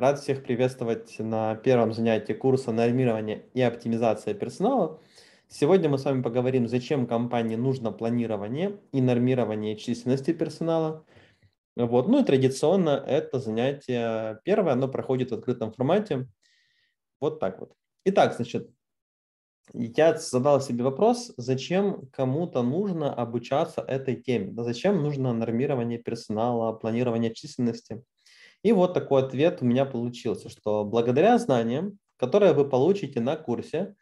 Рад всех приветствовать на первом занятии курса нормирования и оптимизация персонала. Сегодня мы с вами поговорим, зачем компании нужно планирование и нормирование численности персонала. Вот. Ну и традиционно это занятие первое, оно проходит в открытом формате. Вот так вот. Итак, значит, я задал себе вопрос, зачем кому-то нужно обучаться этой теме? зачем нужно нормирование персонала, планирование численности? И вот такой ответ у меня получился, что благодаря знаниям, которые вы получите на курсе,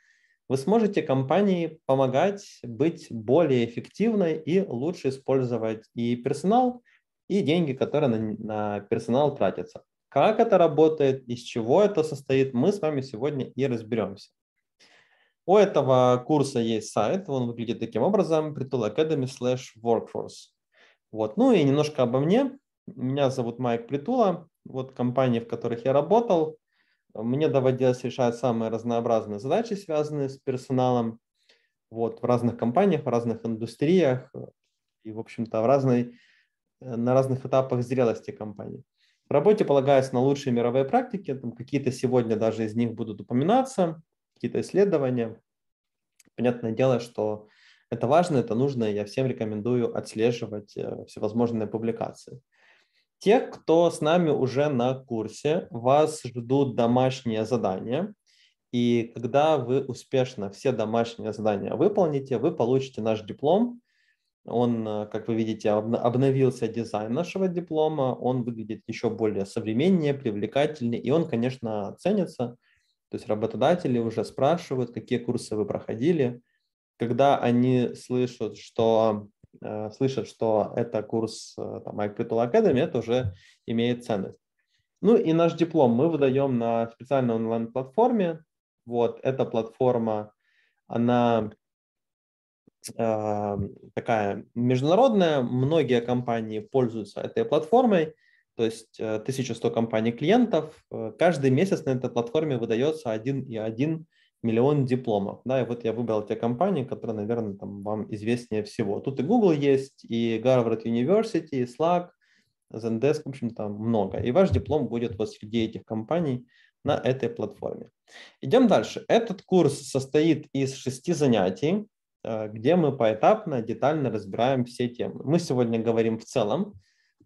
вы сможете компании помогать быть более эффективной и лучше использовать и персонал, и деньги, которые на, на персонал тратятся. Как это работает, из чего это состоит, мы с вами сегодня и разберемся. У этого курса есть сайт, он выглядит таким образом, pritoolacademy slash workforce. Вот. Ну и немножко обо мне. Меня зовут Майк Притула. Вот компании, в которых я работал, мне доводилось решать самые разнообразные задачи, связанные с персоналом. Вот, в разных компаниях, в разных индустриях и, в общем-то, в разной, э, на разных этапах зрелости компании. В работе полагаюсь на лучшие мировые практики, там какие-то сегодня даже из них будут упоминаться, какие-то исследования. Понятное дело, что это важно, это нужно, я всем рекомендую отслеживать э, всевозможные публикации. Тех, кто с нами уже на курсе, вас ждут домашние задания. И когда вы успешно все домашние задания выполните, вы получите наш диплом. Он, э, как вы видите, обновился дизайн нашего диплома. Он выглядит еще более современнее, привлекательнее. И он, конечно, ценится. То есть работодатели уже спрашивают, какие курсы вы проходили. Когда они слышат, что Э, слышат, что это курс MyCrypto э, Academy, это уже имеет ценность. Ну и наш диплом мы выдаем на специальной онлайн-платформе. Вот эта платформа, она э, такая международная, многие компании пользуются этой платформой, то есть 1100 э, компаний клиентов. Каждый месяц на этой платформе выдается один и один миллион дипломов, да, и вот я выбрал те компании, которые, наверное, там вам известнее всего. Тут и Google есть, и Гарвард University, и Slack, Zendesk, в общем, там много. И ваш диплом будет вот среди этих компаний на этой платформе. Идем дальше. Этот курс состоит из шести занятий, э, где мы поэтапно, детально разбираем все темы. Мы сегодня говорим в целом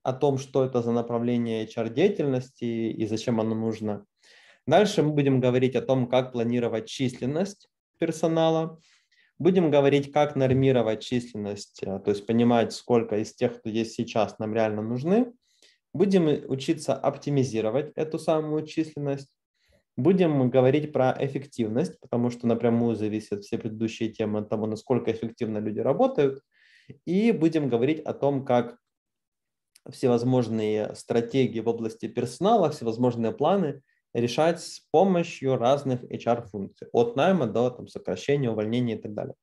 о том, что это за направление HR-деятельности и зачем оно нужно Дальше мы будем говорить о том, как планировать численность персонала. Будем говорить, как нормировать численность, э, то есть понимать, сколько из тех, кто есть сейчас, нам реально нужны. Будем учиться оптимизировать эту самую численность. Будем говорить про эффективность, потому что напрямую зависят все предыдущие темы от того, насколько эффективно люди работают. И будем говорить о том, как всевозможные стратегии в области персонала, всевозможные планы решать с помощью разных HR-функций, от найма до там, сокращения, увольнения и так далее.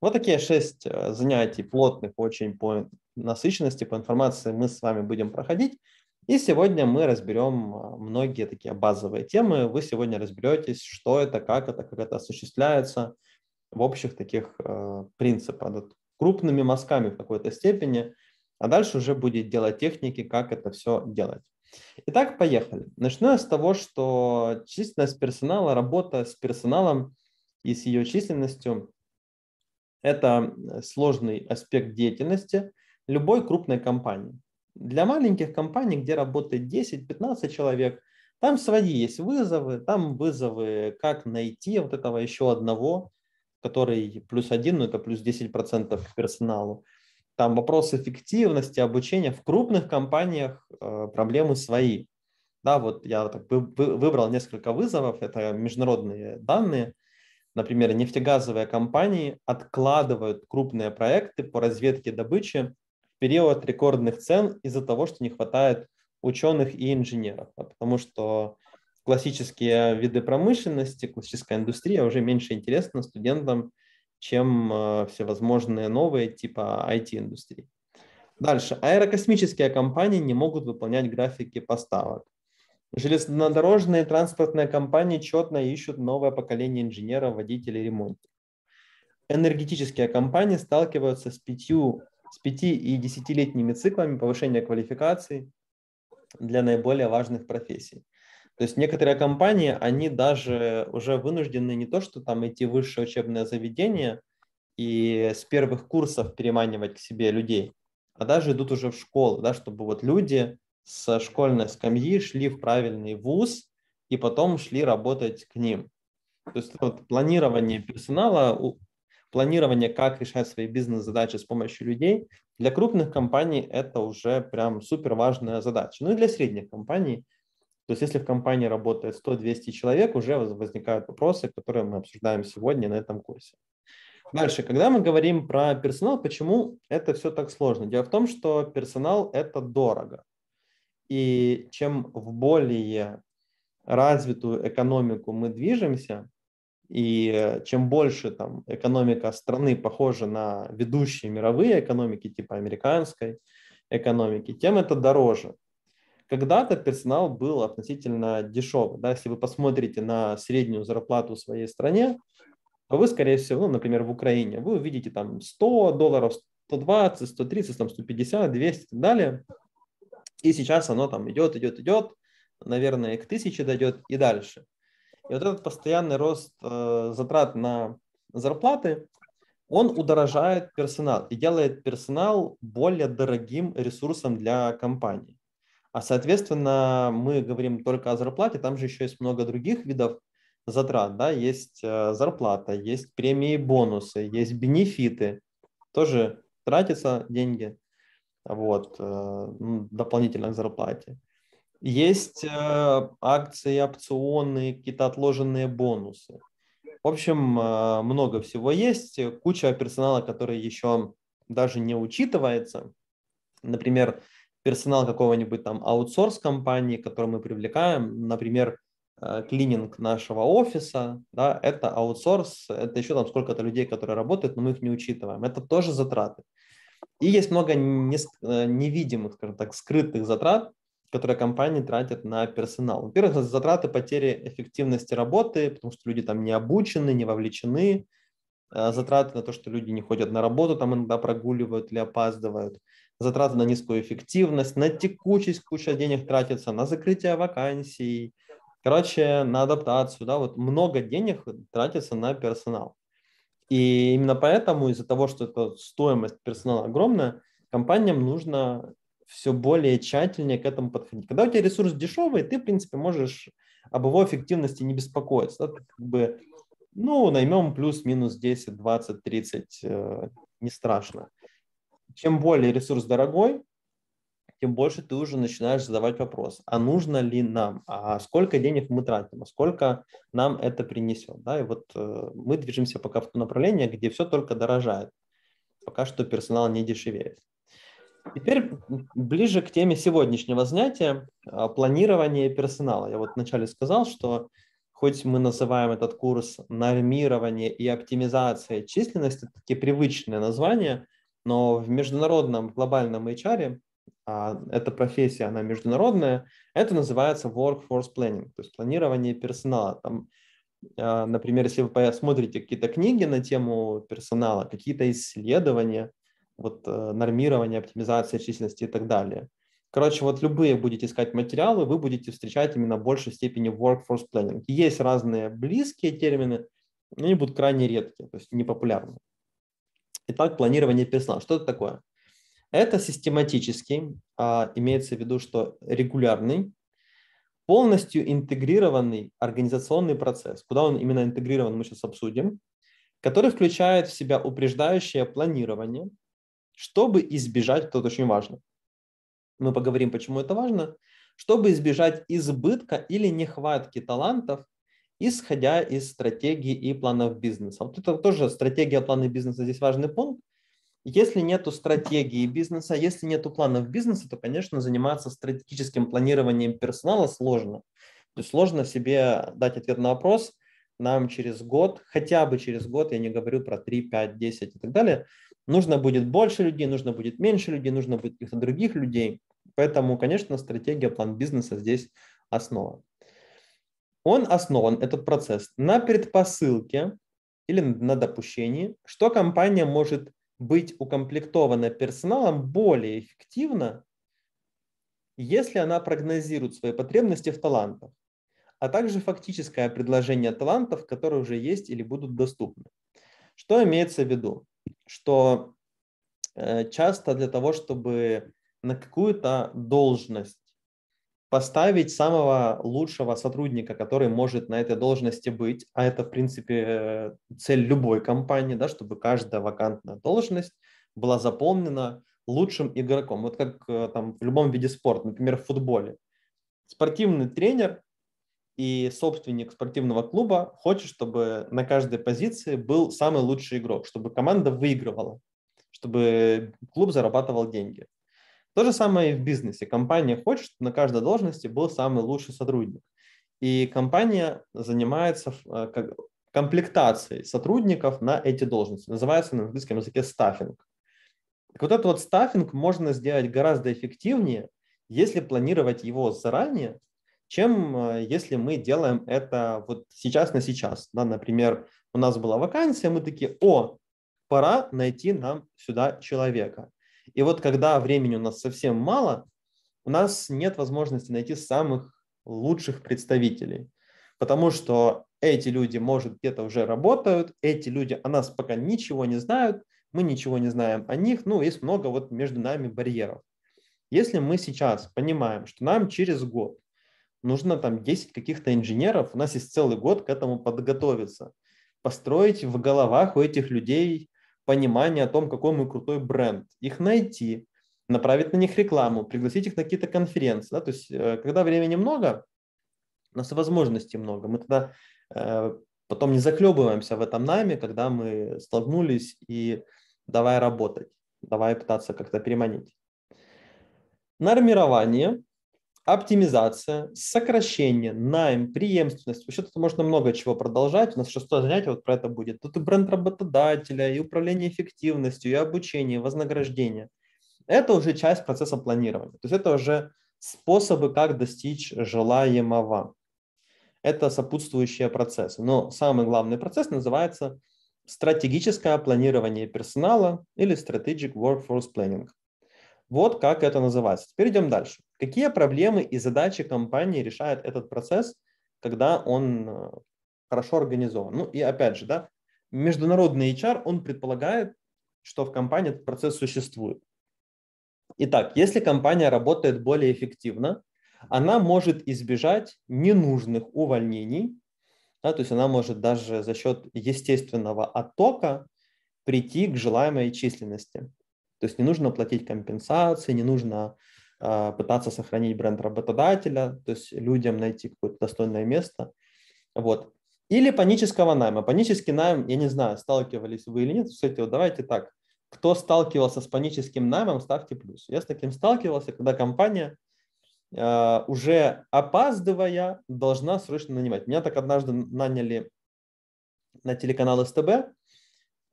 Вот такие шесть э, занятий плотных очень по насыщенности, по информации мы с вами будем проходить. И сегодня мы разберем э, многие такие базовые темы. Вы сегодня разберетесь, что это, как это, как это осуществляется в общих таких э, принципах, крупными мазками в какой-то степени. А дальше уже будет дело техники, как это все делать. Итак, поехали. Начну я с того, что численность персонала, работа с персоналом и с ее численностью – это э, сложный аспект деятельности любой крупной компании. Для маленьких компаний, где работает 10-15 человек, там свои есть вызовы, там вызовы, как найти вот этого еще одного, который плюс один, ну это плюс 10% к персоналу там вопрос эффективности обучения в крупных компаниях, э, проблемы свои. Да, вот я так выбрал несколько вызовов, это международные данные. Например, нефтегазовые компании откладывают крупные проекты по разведке добычи в период рекордных цен из-за того, что не хватает ученых и инженеров, а потому что классические виды промышленности, классическая индустрия уже меньше интересна студентам чем э, всевозможные новые типа IT-индустрии. Дальше. Аэрокосмические компании не могут выполнять графики поставок. Железнодорожные и транспортные компании четно ищут новое поколение инженеров, водителей, ремонтников. Энергетические компании сталкиваются с пятью, с 5 и 10-летними циклами повышения квалификации для наиболее важных профессий. То есть некоторые компании, они даже уже вынуждены не то, что там идти в высшее учебное заведение и с первых курсов переманивать к себе людей, а даже идут уже в школу, да, чтобы вот люди со школьной скамьи шли в правильный вуз и потом шли работать к ним. То есть вот, планирование персонала, планирование, как решать свои бизнес-задачи с помощью людей, для крупных компаний это уже прям супер важная задача. Ну и для средних компаний – то есть если в компании работает 100-200 человек, уже возникают вопросы, которые мы обсуждаем сегодня на этом курсе. Дальше, когда мы говорим про персонал, почему это все так сложно? Дело в том, что персонал – это дорого. И чем в более развитую экономику мы движемся, и чем больше там, экономика страны похожа на ведущие мировые экономики, типа американской экономики, тем это дороже. Когда-то персонал был относительно дешевый. Да? Если вы посмотрите на среднюю зарплату в своей стране, то вы, скорее всего, ну, например, в Украине, вы увидите там 100 долларов, 120, 130, там 150, 200 и так далее. И сейчас оно там идет, идет, идет, наверное, к 1000 дойдет и дальше. И вот этот постоянный рост э, затрат на зарплаты, он удорожает персонал и делает персонал более дорогим ресурсом для компании. А, соответственно, мы говорим только о зарплате, там же еще есть много других видов затрат, да, есть э, зарплата, есть премии, бонусы, есть бенефиты, тоже тратятся деньги, вот, э, ну, дополнительно к зарплате. Есть э, акции, опционы, какие-то отложенные бонусы. В общем, много всего есть, куча персонала, который еще даже не учитывается. Например, персонал какого-нибудь там аутсорс-компании, который мы привлекаем, например, э, клининг нашего офиса, да, это аутсорс, это еще там сколько-то людей, которые работают, но мы их не учитываем. Это тоже затраты. И есть много не, э, невидимых, скажем так, скрытых затрат, которые компании тратят на персонал. Во-первых, затраты потери эффективности работы, потому что люди там не обучены, не вовлечены, э, затраты на то, что люди не ходят на работу, там иногда прогуливают или опаздывают, затраты на низкую эффективность, на текучесть куча денег тратится, на закрытие вакансий, короче, на адаптацию, да, вот много денег тратится на персонал. И именно поэтому из-за того, что эта стоимость персонала огромная, компаниям нужно все более тщательнее к этому подходить. Когда у тебя ресурс дешевый, ты, в принципе, можешь об его эффективности не беспокоиться. Да? Ты как бы, ну, наймем плюс-минус 10, 20, 30, не страшно чем более ресурс дорогой, тем больше ты уже начинаешь задавать вопрос, а нужно ли нам, а сколько денег мы тратим, а сколько нам это принесет. Да? И вот э, мы движемся пока в то направление, где все только дорожает. Пока что персонал не дешевеет. Теперь ближе к теме сегодняшнего занятия а, – планирование персонала. Я вот вначале сказал, что хоть мы называем этот курс нормирование и оптимизация численности, такие привычные названия – но в международном глобальном HR а эта профессия, она международная, это называется workforce planning, то есть планирование персонала. Там, а, например, если вы посмотрите какие-то книги на тему персонала, какие-то исследования, вот э, нормирование, оптимизация численности и так далее. Короче, вот любые будете искать материалы, вы будете встречать именно в большей степени workforce planning. Есть разные близкие термины, но они будут крайне редкие, то есть непопулярные. Итак, планирование персонала. Что это такое? Это систематический, а, имеется в виду, что регулярный, полностью интегрированный организационный процесс, куда он именно интегрирован, мы сейчас обсудим, который включает в себя упреждающее планирование, чтобы избежать, это очень важно, мы поговорим, почему это важно, чтобы избежать избытка или нехватки талантов исходя из стратегии и планов бизнеса. Вот это тоже стратегия, планы бизнеса, здесь важный пункт. Если нет стратегии бизнеса, если нет планов бизнеса, то, конечно, заниматься стратегическим планированием персонала сложно. То есть сложно себе дать ответ на вопрос, нам через год, хотя бы через год, я не говорю про 3, 5, 10 и так далее, нужно будет больше людей, нужно будет меньше людей, нужно будет каких-то других людей. Поэтому, конечно, стратегия, план бизнеса здесь основа. Он основан, этот процесс, на предпосылке или на допущении, что компания может быть укомплектована персоналом более эффективно, если она прогнозирует свои потребности в талантах, а также фактическое предложение талантов, которые уже есть или будут доступны. Что имеется в виду? Что э, часто для того, чтобы на какую-то должность поставить самого лучшего сотрудника, который может на этой должности быть, а это, в принципе, э, цель любой компании, да, чтобы каждая вакантная должность была заполнена лучшим игроком. Вот как э, там в любом виде спорта, например, в футболе. Спортивный тренер и собственник спортивного клуба хочет, чтобы на каждой позиции был самый лучший игрок, чтобы команда выигрывала, чтобы клуб зарабатывал деньги. То же самое и в бизнесе. Компания хочет, чтобы на каждой должности был самый лучший сотрудник. И компания занимается э, комплектацией сотрудников на эти должности. Называется на английском языке стаффинг. Так вот этот вот стаффинг можно сделать гораздо эффективнее, если планировать его заранее, чем э, если мы делаем это вот сейчас на сейчас. Да, например, у нас была вакансия, мы такие, о, пора найти нам сюда человека. И вот когда времени у нас совсем мало, у нас нет возможности найти самых лучших представителей, потому что эти люди, может, где-то уже работают, эти люди о нас пока ничего не знают, мы ничего не знаем о них, ну, есть много вот между нами барьеров. Если мы сейчас понимаем, что нам через год нужно там 10 каких-то инженеров, у нас есть целый год к этому подготовиться, построить в головах у этих людей понимание о том, какой мы крутой бренд, их найти, направить на них рекламу, пригласить их на какие-то конференции. Да? То есть, э, когда времени много, у нас возможностей много. Мы тогда э, потом не захлебываемся в этом найме, когда мы столкнулись и давай работать, давай пытаться как-то переманить. Нормирование оптимизация, сокращение, найм, преемственность. Вообще тут можно много чего продолжать. У нас шестое занятие вот про это будет. Тут и бренд работодателя, и управление эффективностью, и обучение, и вознаграждение. Это уже часть процесса планирования. То есть это уже способы, как достичь желаемого. Это сопутствующие процессы. Но самый главный процесс называется стратегическое планирование персонала или strategic workforce planning. Вот как это называется. Теперь идем дальше. Какие проблемы и задачи компании решает этот процесс, когда он э, хорошо организован? Ну и опять же, да, международный HR, он предполагает, что в компании этот процесс существует. Итак, если компания работает более эффективно, она может избежать ненужных увольнений, да, то есть она может даже за счет естественного оттока прийти к желаемой численности. То есть не нужно платить компенсации, не нужно а, пытаться сохранить бренд работодателя, то есть людям найти какое-то достойное место. Вот. Или панического найма. Панический найм, я не знаю, сталкивались вы или нет. Кстати, вот давайте так. Кто сталкивался с паническим наймом, ставьте плюс. Я с таким сталкивался, когда компания э, уже опаздывая должна срочно нанимать. Меня так однажды наняли на телеканал СТБ,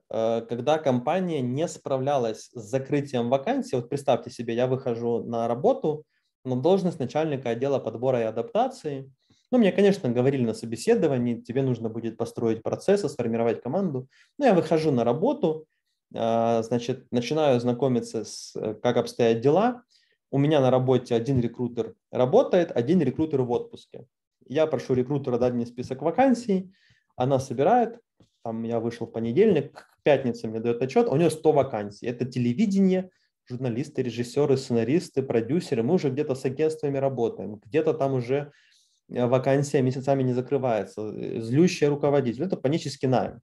Э, когда компания не справлялась с закрытием вакансии. Вот представьте себе, я выхожу на работу на должность начальника отдела подбора и адаптации. Ну, мне, конечно, говорили на собеседовании, тебе нужно будет построить процессы, сформировать команду. Но ну, я выхожу на работу, э, значит, начинаю знакомиться с, э, как обстоят дела. У меня на работе один рекрутер работает, один рекрутер в отпуске. Я прошу рекрутера дать мне список вакансий, она собирает, там я вышел в понедельник, пятница мне дает отчет, а у него 100 вакансий. Это телевидение, журналисты, режиссеры, сценаристы, продюсеры. Мы уже где-то с агентствами работаем, где-то там уже э, вакансия месяцами не закрывается. Э, Злющий руководитель – это панический найм.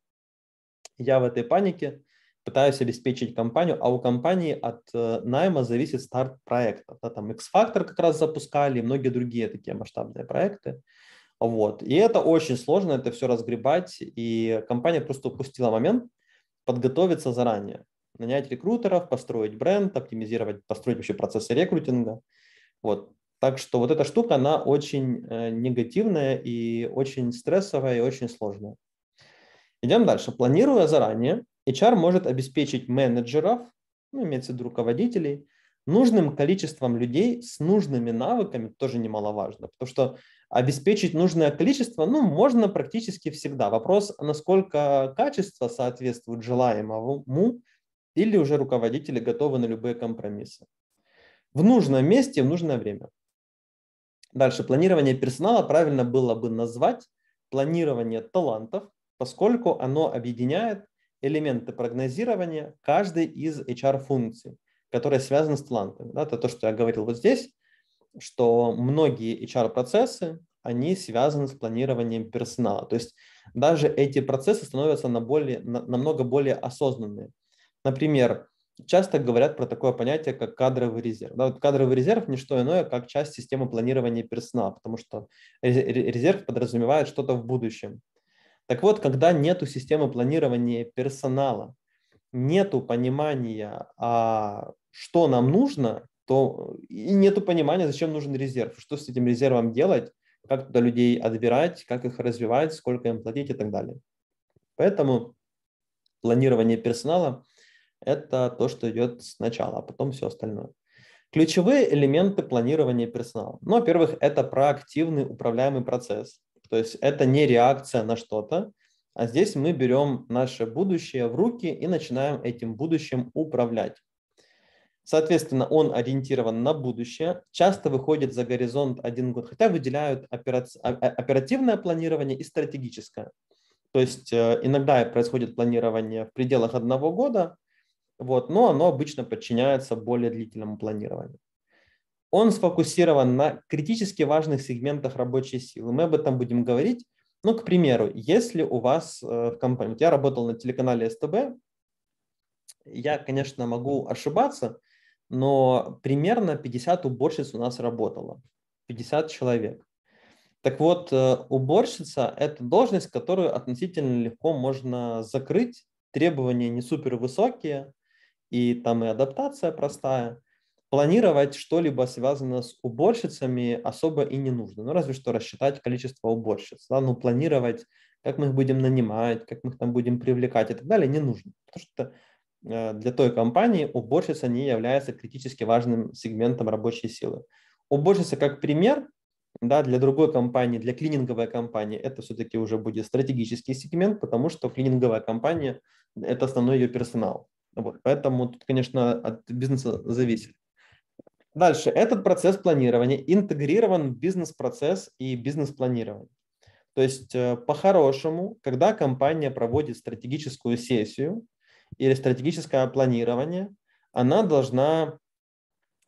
Я в этой панике пытаюсь обеспечить компанию, а у компании от э, найма зависит старт проекта. там X-Factor как раз запускали и многие другие такие масштабные проекты. Вот. И это очень сложно, это все разгребать. И компания просто упустила момент, подготовиться заранее, нанять рекрутеров, построить бренд, оптимизировать, построить вообще процессы рекрутинга. Вот. Так что вот эта штука, она очень э, негативная и очень стрессовая и очень сложная. Идем дальше. Планируя заранее, HR может обеспечить менеджеров, ну, имеется в виду руководителей, нужным количеством людей с нужными навыками, тоже немаловажно, потому что обеспечить нужное количество, ну, можно практически всегда. Вопрос, насколько качество соответствует желаемому, или уже руководители готовы на любые компромиссы. В нужном месте, в нужное время. Дальше, планирование персонала правильно было бы назвать планирование талантов, поскольку оно объединяет элементы прогнозирования каждой из HR-функций, которые связаны с талантами. Да, это то, что я говорил вот здесь, что многие HR-процессы, они связаны с планированием персонала. То есть даже эти процессы становятся на более, на, намного более осознанные. Например, часто говорят про такое понятие, как кадровый резерв. Да, вот кадровый резерв – не что иное, как часть системы планирования персонала, потому что резерв подразумевает что-то в будущем. Так вот, когда нет системы планирования персонала, нет понимания, а, что нам нужно, то и нет понимания, зачем нужен резерв, что с этим резервом делать, как туда людей отбирать, как их развивать, сколько им платить и так далее. Поэтому планирование персонала – это то, что идет сначала, а потом все остальное. Ключевые элементы планирования персонала. Ну, во-первых, это проактивный управляемый процесс. То есть это не реакция на что-то, а здесь мы берем наше будущее в руки и начинаем этим будущим управлять. Соответственно, он ориентирован на будущее, часто выходит за горизонт один год, хотя выделяют а, а, оперативное планирование и стратегическое. То есть э, иногда происходит планирование в пределах одного года, вот, но оно обычно подчиняется более длительному планированию. Он сфокусирован на критически важных сегментах рабочей силы. Мы об этом будем говорить. Ну, к примеру, если у вас э, в компании, я работал на телеканале СТБ, я, конечно, могу ошибаться, но примерно 50 уборщиц у нас работало, 50 человек. Так вот, э, уборщица – это должность, которую относительно легко можно закрыть, требования не супер высокие, и там и адаптация простая. Планировать что-либо связанное с уборщицами особо и не нужно, ну разве что рассчитать количество уборщиц, да, ну планировать, как мы их будем нанимать, как мы их там будем привлекать и так далее, не нужно, потому что Э, для той компании уборщица не является критически важным сегментом рабочей силы. Уборщица как пример да, для другой компании, для клининговой компании, это все-таки уже будет стратегический сегмент, потому что клининговая компания – это основной ее персонал. Вот, поэтому тут, конечно, от бизнеса зависит. Дальше. Этот процесс планирования интегрирован в бизнес-процесс и бизнес-планирование. То есть э, по-хорошему, когда компания проводит стратегическую сессию, или стратегическое планирование, она должна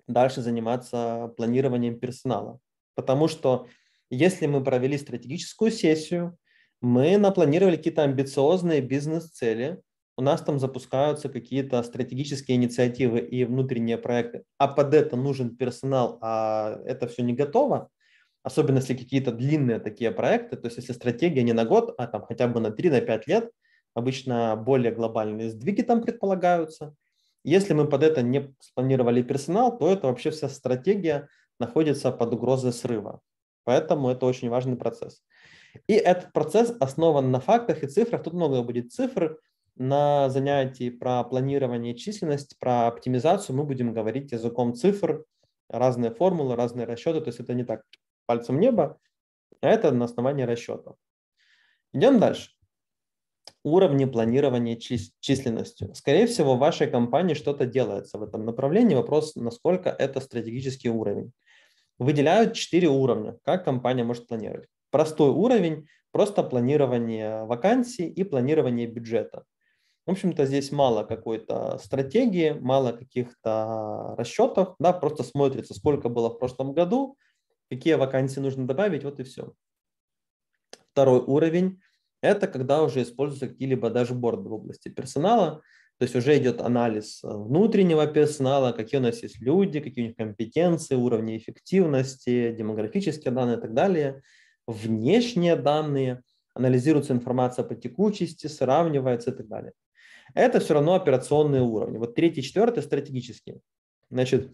дальше заниматься планированием персонала. Потому что если мы провели стратегическую сессию, мы напланировали какие-то амбициозные бизнес-цели, у нас там запускаются какие-то стратегические инициативы и внутренние проекты, а под это нужен персонал, а это все не готово, особенно если какие-то длинные такие проекты, то есть если стратегия не на год, а там хотя бы на 3-5 на лет – обычно более глобальные сдвиги там предполагаются. Если мы под это не спланировали персонал, то это вообще вся стратегия находится под угрозой срыва. Поэтому это очень важный процесс. И этот процесс основан на фактах и цифрах. Тут много будет цифр на занятии про планирование численность, про оптимизацию. Мы будем говорить языком цифр, разные формулы, разные расчеты. То есть это не так пальцем неба, а это на основании расчетов. Идем дальше уровне планирования численностью. Скорее всего, в вашей компании что-то делается в этом направлении. Вопрос, насколько это стратегический уровень. Выделяют четыре уровня, как компания может планировать. Простой уровень – просто планирование вакансий и планирование бюджета. В общем-то, здесь мало какой-то стратегии, мало каких-то расчетов, да, просто смотрится, сколько было в прошлом году, какие вакансии нужно добавить, вот и все. Второй уровень – это когда уже используются какие-либо дашборды в области персонала, то есть уже идет анализ э, внутреннего персонала, какие у нас есть люди, какие у них компетенции, уровни эффективности, демографические данные и так далее. Внешние данные, анализируется информация по текучести, сравнивается и так далее. Это все равно операционные уровни. Вот третий, четвертый – стратегические. Значит,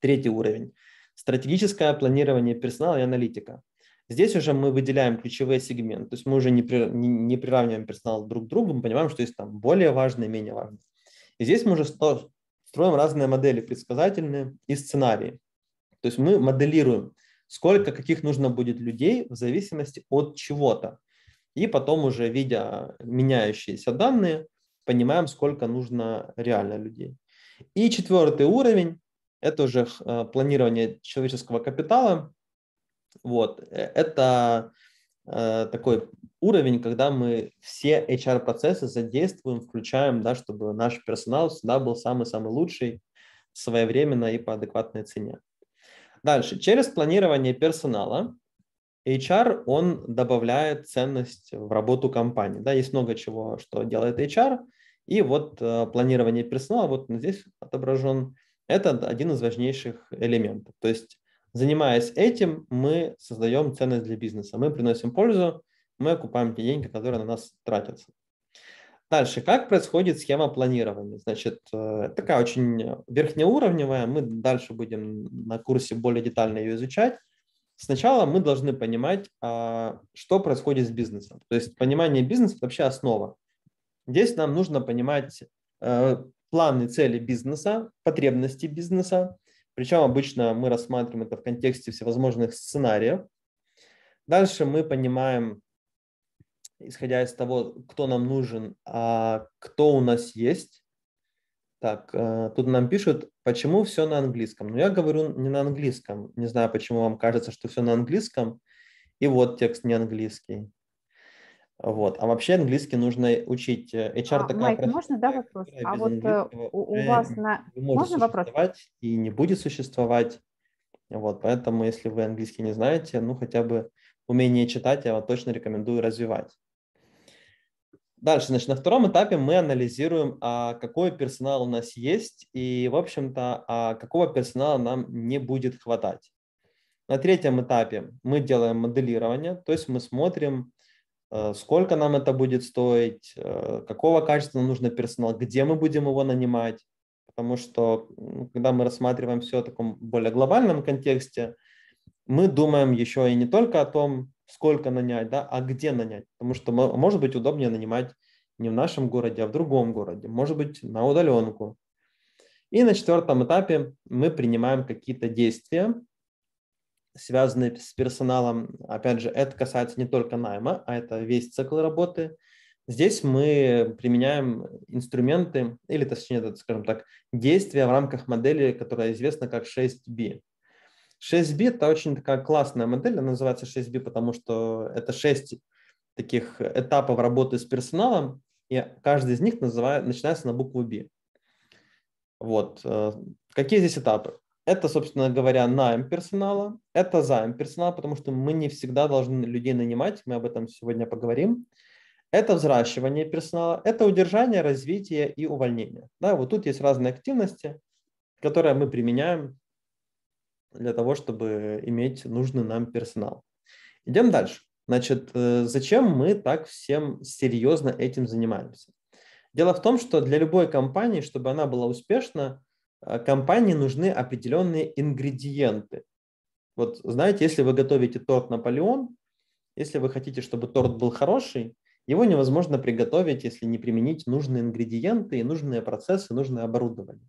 третий уровень – стратегическое планирование персонала и аналитика. Здесь уже мы выделяем ключевые сегменты, то есть мы уже не, при, не, не приравниваем персонал друг к другу, мы понимаем, что есть там более важные, менее важные. И здесь мы уже строим разные модели предсказательные и сценарии. То есть мы моделируем, сколько каких нужно будет людей в зависимости от чего-то. И потом уже, видя меняющиеся данные, понимаем, сколько нужно реально людей. И четвертый уровень – это уже э, планирование человеческого капитала. Вот. Э, это э, такой уровень, когда мы все HR-процессы задействуем, включаем, да, чтобы наш персонал всегда был самый-самый лучший своевременно и по адекватной цене. Дальше. Через планирование персонала HR, он добавляет ценность в работу компании. Да, есть много чего, что делает HR. И вот э, планирование персонала, вот здесь отображен, это один из важнейших элементов. То есть Занимаясь этим, мы создаем ценность для бизнеса. Мы приносим пользу, мы окупаем те деньги, которые на нас тратятся. Дальше, как происходит схема планирования? Значит, э, такая очень верхнеуровневая, мы дальше будем на курсе более детально ее изучать. Сначала мы должны понимать, а, что происходит с бизнесом. То есть понимание бизнеса – это вообще основа. Здесь нам нужно понимать э, планы, цели бизнеса, потребности бизнеса, причем обычно мы рассматриваем это в контексте всевозможных сценариев. Дальше мы понимаем, исходя из того, кто нам нужен, а кто у нас есть. Так, э, тут нам пишут, почему все на английском. Но ну, я говорю не на английском. Не знаю, почему вам кажется, что все на английском. И вот текст не английский. Вот. А вообще английский нужно учить. Э, HR а, такая Майк, можно, да, вопрос? А вот э, у, у вас на... Можно вопрос? И не будет существовать. Вот, поэтому, если вы английский не знаете, ну, хотя бы умение читать я вам точно рекомендую развивать. Дальше, значит, на втором этапе мы анализируем, а какой персонал у нас есть и, в общем-то, а какого персонала нам не будет хватать. На третьем этапе мы делаем моделирование, то есть мы смотрим, Э, сколько нам это будет стоить, э, какого качества нам нужно персонал, где мы будем его нанимать. Потому что, ну, когда мы рассматриваем все в таком более глобальном контексте, мы думаем еще и не только о том, сколько нанять, да, а где нанять. Потому что, может быть, удобнее нанимать не в нашем городе, а в другом городе, может быть, на удаленку. И на четвертом этапе мы принимаем какие-то действия, связанные с персоналом, опять же, это касается не только найма, а это весь цикл работы. Здесь мы применяем инструменты, или точнее, это, скажем так, действия в рамках модели, которая известна как 6B. 6B – это очень такая классная модель, она называется 6B, потому что это 6 таких этапов работы с персоналом, и каждый из них называет, начинается на букву B. Вот. Э, какие здесь этапы? Это, собственно говоря, найм персонала, это займ персонала, потому что мы не всегда должны людей нанимать, мы об этом сегодня поговорим. Это взращивание персонала, это удержание, развитие и увольнение. Да, вот тут есть разные активности, которые мы применяем для того, чтобы иметь нужный нам персонал. Идем дальше. Значит, э, зачем мы так всем серьезно этим занимаемся? Дело в том, что для любой компании, чтобы она была успешна, а, компании нужны определенные ингредиенты. Вот знаете, если вы готовите торт Наполеон, если вы хотите, чтобы торт был хороший, его невозможно приготовить, если не применить нужные ингредиенты и нужные процессы, нужное оборудование.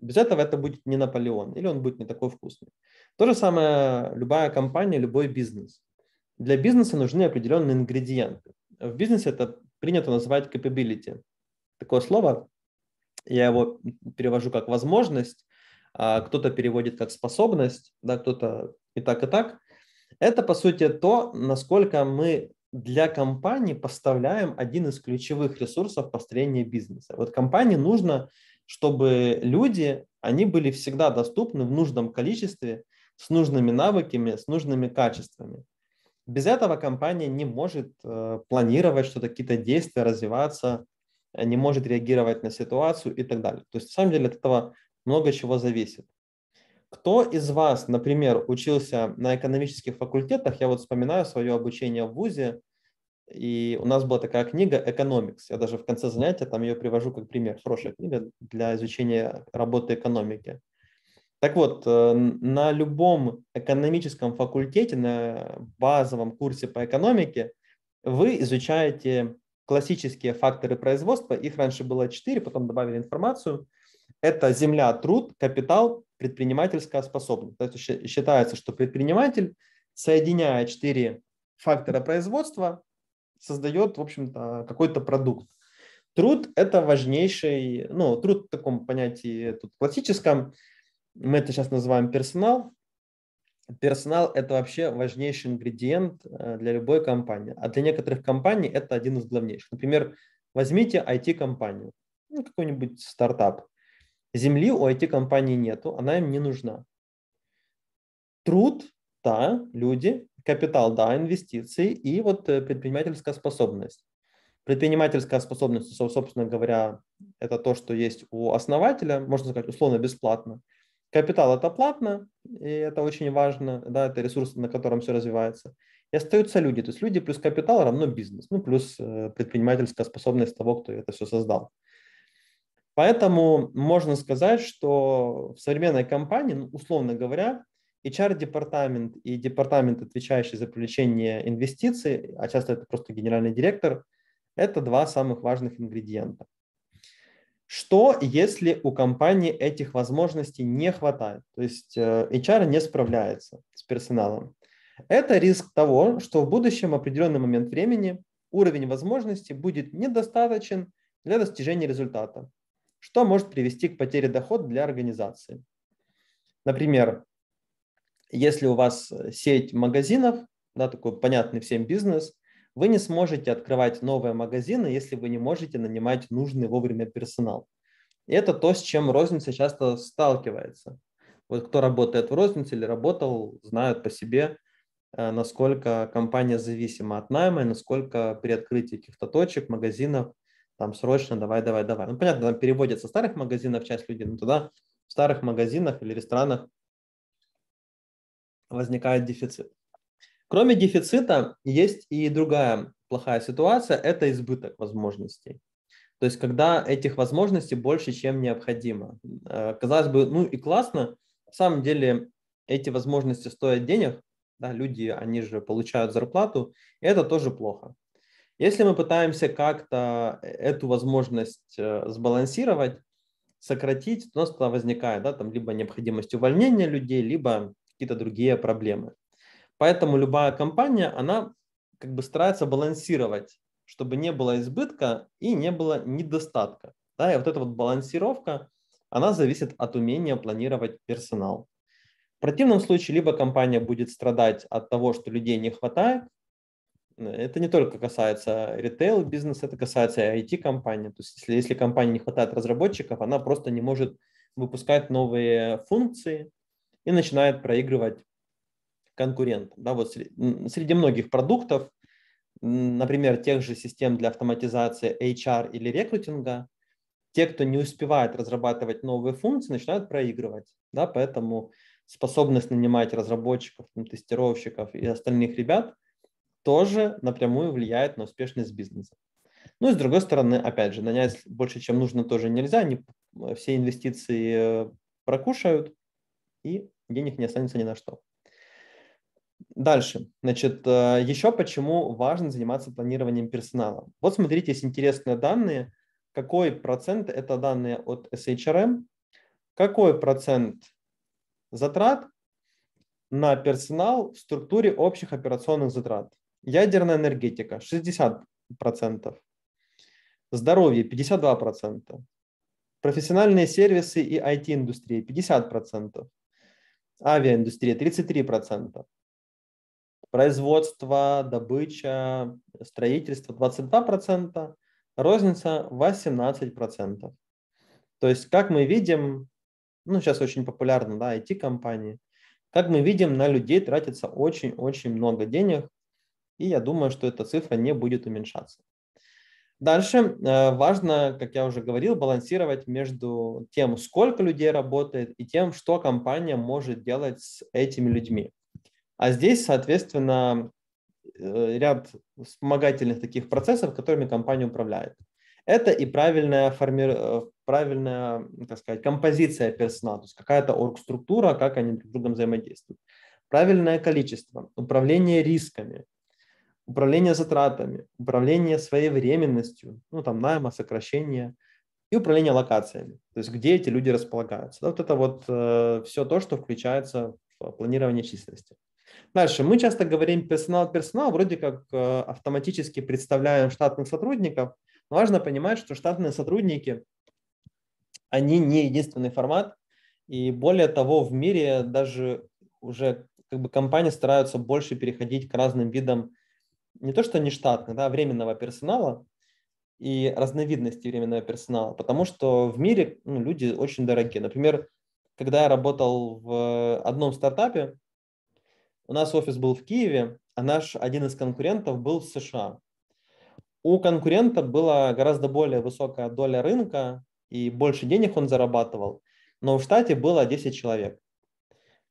Без этого это будет не Наполеон, или он будет не такой вкусный. То же самое любая компания, любой бизнес. Для бизнеса нужны определенные ингредиенты. В бизнесе это принято называть capability. Такое слово я его перевожу как возможность, а кто-то переводит как способность, да, кто-то и так, и так. Это, по сути, то, насколько мы для компании поставляем один из ключевых ресурсов построения бизнеса. Вот компании нужно, чтобы люди, они были всегда доступны в нужном количестве, с нужными навыками, с нужными качествами. Без этого компания не может э, планировать что-то, какие-то действия, развиваться, не может реагировать на ситуацию и так далее. То есть на самом деле от этого много чего зависит. Кто из вас, например, учился на экономических факультетах? Я вот вспоминаю свое обучение в ВУЗе, и у нас была такая книга «Экономикс». Я даже в конце занятия там ее привожу как пример. Хорошая книга для изучения работы экономики. Так вот, э, на любом экономическом факультете, на базовом курсе по экономике вы изучаете классические факторы производства, их раньше было 4, потом добавили информацию, это земля, труд, капитал, предпринимательская способность. То есть считается, что предприниматель, соединяя 4 фактора производства, создает, в общем-то, какой-то продукт. Труд – это важнейший, ну, труд в таком понятии тут классическом, мы это сейчас называем персонал, персонал – это вообще важнейший ингредиент э, для любой компании, а для некоторых компаний это один из главнейших. Например, возьмите IT-компанию, ну, какой-нибудь стартап. Земли у IT-компании нету, она им не нужна. Труд, да, люди, капитал, да, инвестиции и вот э, предпринимательская способность. Предпринимательская способность, собственно говоря, это то, что есть у основателя, можно сказать, условно бесплатно – Капитал – это платно, и это очень важно, да, это ресурс, на котором все развивается. И остаются люди, то есть люди плюс капитал равно бизнес, ну, плюс э, предпринимательская способность того, кто это все создал. Поэтому можно сказать, что в современной компании, ну, условно говоря, HR-департамент и департамент, отвечающий за привлечение инвестиций, а часто это просто генеральный директор, это два самых важных ингредиента. Что, если у компании этих возможностей не хватает, то есть э, HR не справляется с персоналом? Это риск того, что в будущем в определенный момент времени уровень возможностей будет недостаточен для достижения результата, что может привести к потере дохода для организации. Например, если у вас сеть магазинов, да, такой понятный всем бизнес, вы не сможете открывать новые магазины, если вы не можете нанимать нужный вовремя персонал. И это то, с чем розница часто сталкивается. Вот кто работает в рознице или работал, знают по себе, э, насколько компания зависима от найма и насколько при открытии каких-то точек, магазинов, там срочно давай, давай, давай. Ну, понятно, там переводятся старых магазинов часть людей, но туда в старых магазинах или ресторанах возникает дефицит. Кроме дефицита есть и другая плохая ситуация – это избыток возможностей. То есть, когда этих возможностей больше, чем необходимо. Э, казалось бы, ну и классно. На самом деле, эти возможности стоят денег. Да, люди, они же получают зарплату. И это тоже плохо. Если мы пытаемся как-то э, эту возможность э, сбалансировать, сократить, то у нас тогда возникает да, там либо необходимость увольнения людей, либо какие-то другие проблемы. Поэтому любая компания, она как бы старается балансировать, чтобы не было избытка и не было недостатка. Да, и вот эта вот балансировка, она зависит от умения планировать персонал. В противном случае либо компания будет страдать от того, что людей не хватает, это не только касается ритейл-бизнеса, это касается и IT-компании. То есть если, если компании не хватает разработчиков, она просто не может выпускать новые функции и начинает проигрывать конкурентам. Да, вот среди многих продуктов, например, тех же систем для автоматизации HR или рекрутинга, те, кто не успевает разрабатывать новые функции, начинают проигрывать. Да, поэтому способность нанимать разработчиков, тестировщиков и остальных ребят тоже напрямую влияет на успешность бизнеса. Ну и с другой стороны, опять же, нанять больше, чем нужно, тоже нельзя. Они э, все инвестиции э, прокушают, и денег не останется ни на что. Дальше. Значит, э, еще почему важно заниматься планированием персонала. Вот смотрите, есть интересные данные. Какой процент – это данные от SHRM, какой процент затрат на персонал в структуре общих операционных затрат. Ядерная энергетика – 60%, здоровье – 52%, профессиональные сервисы и IT-индустрия – 50%, авиаиндустрия – 33% производство, добыча, строительство 22%, розница 18%. То есть, как мы видим, ну, сейчас очень популярно, да, IT-компании, как мы видим, на людей тратится очень-очень много денег, и я думаю, что эта цифра не будет уменьшаться. Дальше э, важно, как я уже говорил, балансировать между тем, сколько людей работает, и тем, что компания может делать с этими людьми. А здесь, соответственно, э, ряд вспомогательных таких процессов, которыми компания управляет. Это и правильная, форми... Э, правильная так сказать, композиция персонала, то есть какая-то оргструктура, как они друг с другом взаимодействуют. Правильное количество, управление рисками, управление затратами, управление своевременностью, ну там найма, сокращение и управление локациями, то есть где эти люди располагаются. вот это вот э, все то, что включается в планирование численности. Дальше. Мы часто говорим персонал-персонал, вроде как э, автоматически представляем штатных сотрудников. Но важно понимать, что штатные сотрудники, они не единственный формат. И более того, в мире даже уже как бы компании стараются больше переходить к разным видам не то что не нештатных, да, а временного персонала и разновидностей временного персонала, потому что в мире ну, люди очень дорогие. Например, когда я работал в э, одном стартапе, у нас офис был в Киеве, а наш один из конкурентов был в США. У конкурента была гораздо более высокая доля рынка, и больше денег он зарабатывал, но в штате было 10 человек.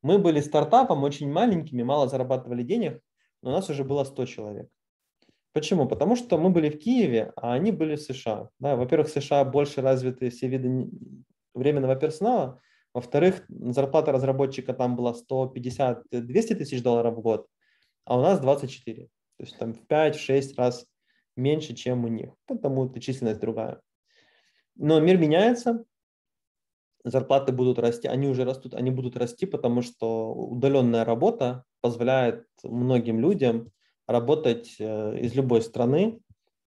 Мы были стартапом, очень маленькими, мало зарабатывали денег, но у нас уже было 100 человек. Почему? Потому что мы были в Киеве, а они были в США. Да, во-первых, США больше развиты все виды временного персонала – во-вторых, зарплата разработчика там была 150-200 э, тысяч долларов в год, а у нас 24. То есть там в 5-6 раз меньше, чем у них, потому что численность другая. Но мир меняется, зарплаты будут расти, они уже растут, они будут расти, потому что удаленная работа позволяет многим людям работать э, из любой страны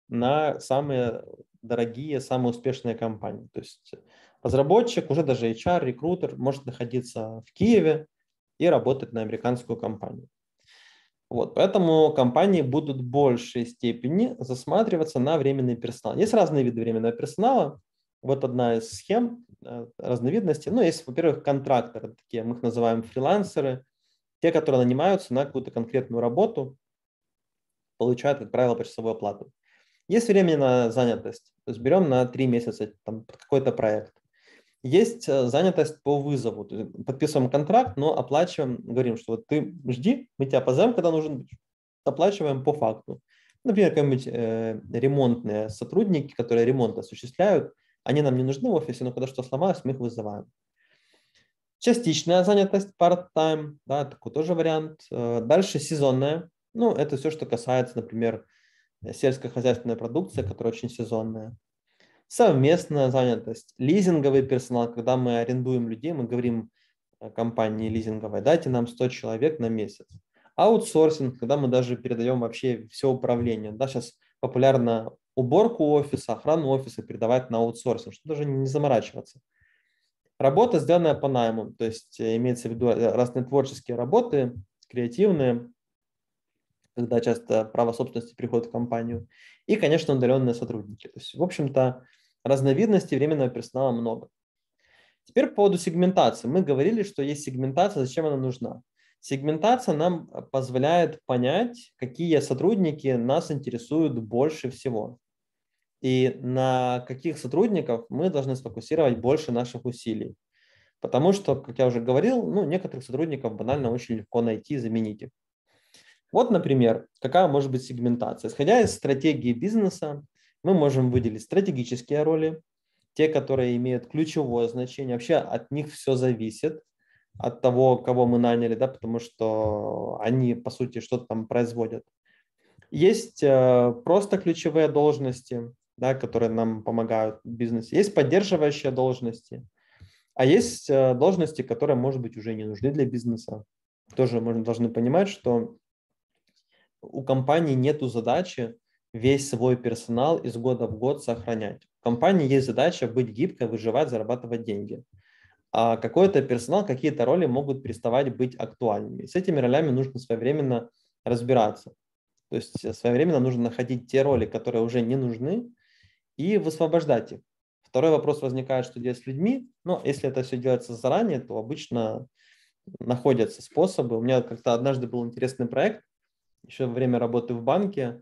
на самые дорогие, самые успешные компании. То есть разработчик, уже даже HR, рекрутер может находиться в Киеве и работать на американскую компанию. Вот, поэтому компании будут в большей степени засматриваться на временный персонал. Есть разные виды временного персонала. Вот одна из схем, э, разновидностей. Ну, есть, во-первых, контракторы, такие мы их называем фрилансеры, те, которые нанимаются на какую-то конкретную работу, получают, как правило, почасовую оплату. Есть временная занятость, то есть берем на три месяца там, под какой-то проект. Есть э, занятость по вызову. Подписываем контракт, но оплачиваем, говорим, что вот ты жди, мы тебя позовем, когда нужен Оплачиваем по факту. Например, какие-нибудь э, ремонтные сотрудники, которые ремонт осуществляют, они нам не нужны в офисе, но когда что сломалось, мы их вызываем. Частичная занятость, part-time, да, такой тоже вариант. Э, дальше сезонная. Ну, это все, что касается, например, сельскохозяйственной продукции, которая очень сезонная совместная занятость, лизинговый персонал, когда мы арендуем людей, мы говорим э, компании лизинговой, дайте нам 100 человек на месяц. Аутсорсинг, когда мы даже передаем вообще все управление. Да, сейчас популярно уборку офиса, охрану офиса передавать на аутсорсинг, чтобы даже не заморачиваться. Работа, сделанная по найму, то есть э, имеется в виду э, разные творческие работы, креативные, когда часто право собственности приходит в компанию, и, конечно, удаленные сотрудники. То есть, в общем-то, разновидностей временного персонала много. Теперь по поводу сегментации. Мы говорили, что есть сегментация, зачем она нужна. Сегментация нам позволяет понять, какие сотрудники нас интересуют больше всего и на каких сотрудников мы должны сфокусировать больше наших усилий. Потому что, как я уже говорил, ну, некоторых сотрудников банально очень легко найти и заменить их. Вот, например, какая может быть сегментация. Исходя из стратегии бизнеса, мы можем выделить стратегические роли, те, которые имеют ключевое значение. Вообще от них все зависит, от того, кого мы наняли, да, потому что они, по сути, что-то там производят. Есть э, просто ключевые должности, да, которые нам помогают в бизнесе. Есть поддерживающие должности, а есть э, должности, которые, может быть, уже не нужны для бизнеса. Тоже мы должны понимать, что у компании нет задачи весь свой персонал из года в год сохранять. В компании есть задача быть гибкой, выживать, зарабатывать деньги. А какой-то персонал, какие-то роли могут переставать быть актуальными. С этими ролями нужно своевременно разбираться. То есть э, своевременно нужно находить те роли, которые уже не нужны, и высвобождать их. Второй вопрос возникает, что делать с людьми. Но если это все делается заранее, то обычно находятся способы. У меня как-то однажды был интересный проект, еще во время работы в банке.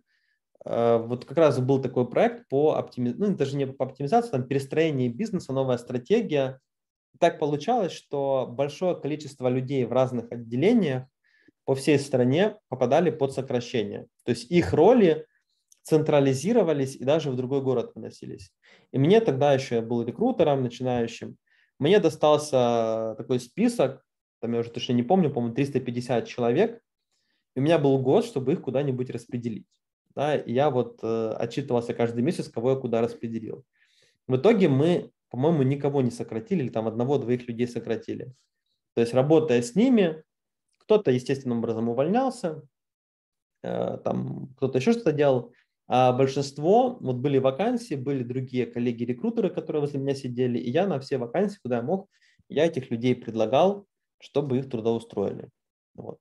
Э, вот как раз был такой проект по оптимизации, ну даже не по оптимизации, там перестроение бизнеса, новая стратегия. так получалось, что большое количество людей в разных отделениях по всей стране попадали под сокращение. То есть их роли централизировались и даже в другой город выносились. И мне тогда еще я был рекрутером начинающим. Мне достался такой список, там я уже точно не помню, по-моему, 350 человек. И у меня был год, чтобы их куда-нибудь распределить да, я вот э, отчитывался каждый месяц, кого я куда распределил. В итоге мы, по-моему, никого не сократили, или там одного-двоих людей сократили. То есть работая с ними, кто-то естественным образом увольнялся, э, там кто-то еще что-то делал, а большинство, вот были вакансии, были другие коллеги-рекрутеры, которые возле меня сидели, и я на все вакансии, куда я мог, я этих людей предлагал, чтобы их трудоустроили. Вот.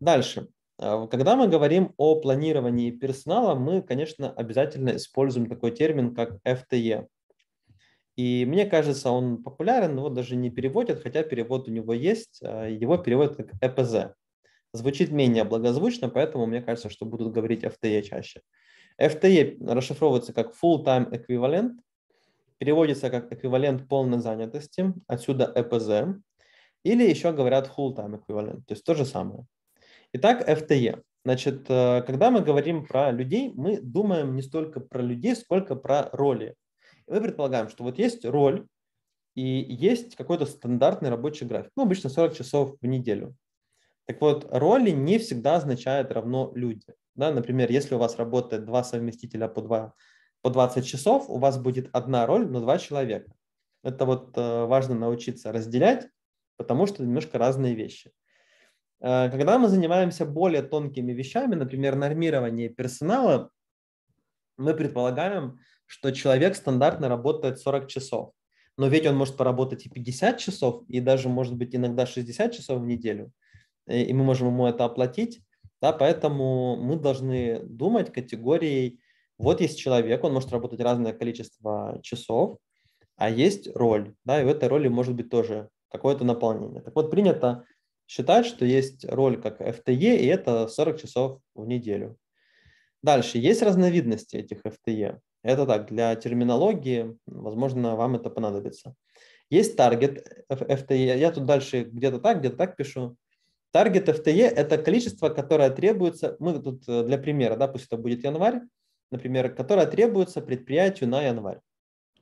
Дальше. А, когда мы говорим о планировании персонала, мы, конечно, обязательно используем такой термин, как FTE. И мне кажется, он популярен, но даже не переводят, хотя перевод у него есть, а его переводят как ЭПЗ. Звучит менее благозвучно, поэтому мне кажется, что будут говорить FTE чаще. FTE расшифровывается как Full-Time Equivalent, переводится как эквивалент полной занятости, отсюда ЭПЗ, или еще говорят Full-Time Equivalent, то есть то же самое. Итак, FTE. Значит, э, когда мы говорим про людей, мы думаем не столько про людей, сколько про роли. мы предполагаем, что вот есть роль и есть какой-то стандартный рабочий график, ну, обычно 40 часов в неделю. Так вот, роли не всегда означают равно люди. Да, например, если у вас работает два совместителя по, два, по 20 часов, у вас будет одна роль, но два человека. Это вот э, важно научиться разделять, потому что немножко разные вещи. Э, когда мы занимаемся более тонкими вещами, например, нормирование персонала, мы предполагаем, что человек стандартно работает 40 часов, но ведь он может поработать и 50 часов, и даже, может быть, иногда 60 часов в неделю, э, и мы можем ему это оплатить, да, поэтому мы должны думать категорией, вот есть человек, он может работать разное количество часов, а есть роль, да, и в этой роли может быть тоже какое-то наполнение. Так вот, принято считать, что есть роль как FTE, и это 40 часов в неделю. Дальше, есть разновидности этих FTE. Это так, для терминологии, возможно, вам это понадобится. Есть таргет FTE, я тут дальше где-то так, где-то так пишу. Таргет FTE – это количество, которое требуется, мы тут э, для примера, да, пусть это будет январь, например, которое требуется предприятию на январь.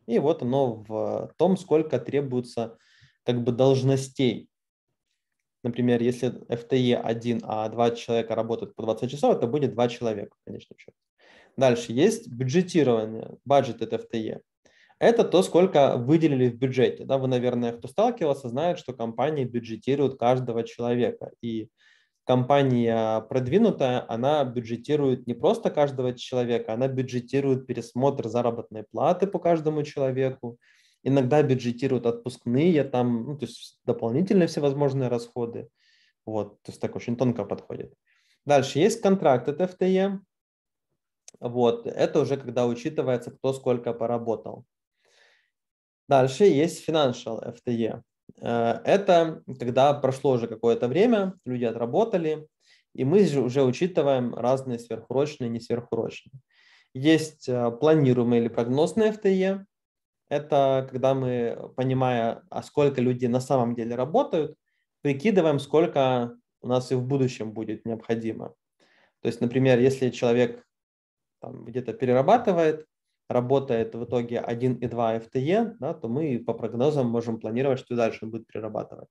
И вот оно в том, сколько требуется как бы должностей Например, если FTE 1, а 2 человека работают по 20 часов, это будет 2 человека конечно конечном Дальше есть бюджетирование, бюджет это FTE. Это то, сколько выделили в бюджете. Да, вы, наверное, кто сталкивался, знает, что компании бюджетируют каждого человека. И компания продвинутая, она бюджетирует не просто каждого человека, она бюджетирует пересмотр заработной платы по каждому человеку, иногда бюджетируют отпускные, там, ну, то есть дополнительные всевозможные расходы. Вот, то есть так очень тонко подходит. Дальше есть контракт от FTE. Вот, это уже когда учитывается, кто сколько поработал. Дальше есть financial FTE. Э, это когда прошло уже какое-то время, люди отработали, и мы уже учитываем разные сверхурочные и несверхурочные. Есть э, планируемые или прогнозные FTE, это когда мы, понимая, а сколько люди на самом деле работают, прикидываем, сколько у нас и в будущем будет необходимо. То есть, например, если человек где-то перерабатывает, работает в итоге 1 и 2 FTE, да, то мы по прогнозам можем планировать, что дальше он будет перерабатывать.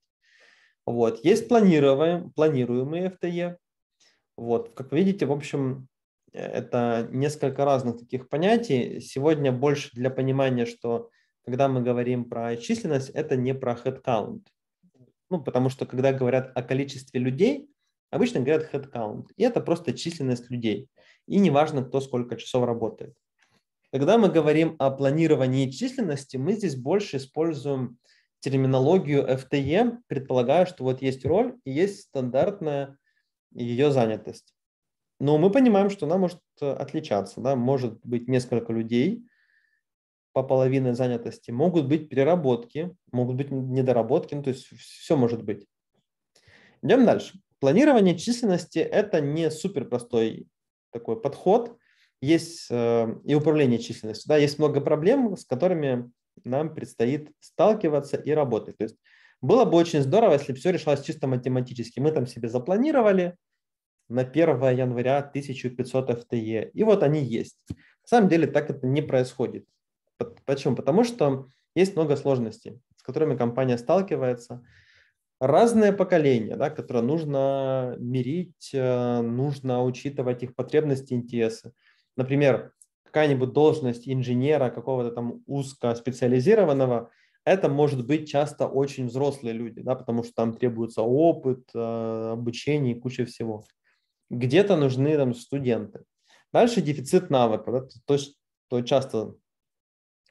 Вот. Есть планируемые, планируемые FTE. Вот. Как вы видите, в общем, это несколько разных таких понятий. Сегодня больше для понимания, что когда мы говорим про численность, это не про headcount. Ну, потому что когда говорят о количестве людей, обычно говорят headcount. И это просто численность людей. И неважно, кто сколько часов работает. Когда мы говорим о планировании численности, мы здесь больше используем терминологию FTE, предполагая, что вот есть роль и есть стандартная ее занятость. Но мы понимаем, что она может э, отличаться. Да? Может быть несколько людей по половине занятости, могут быть переработки, могут быть недоработки, ну, то есть все может быть. Идем дальше. Планирование численности – это не супер простой такой подход. Есть э, и управление численностью. Да? Есть много проблем, с которыми нам предстоит сталкиваться и работать. То есть было бы очень здорово, если бы все решалось чисто математически. Мы там себе запланировали, на 1 января 1500 FTE. И вот они есть. На самом деле так это не происходит. Почему? Потому что есть много сложностей, с которыми компания сталкивается. Разные поколения, да, которые нужно мерить, э, нужно учитывать их потребности, интересы. Например, какая-нибудь должность инженера, какого-то там узкоспециализированного, это может быть часто очень взрослые люди, да, потому что там требуется опыт, э, обучение и куча всего где-то нужны там студенты. Дальше дефицит навыков, да, то, что часто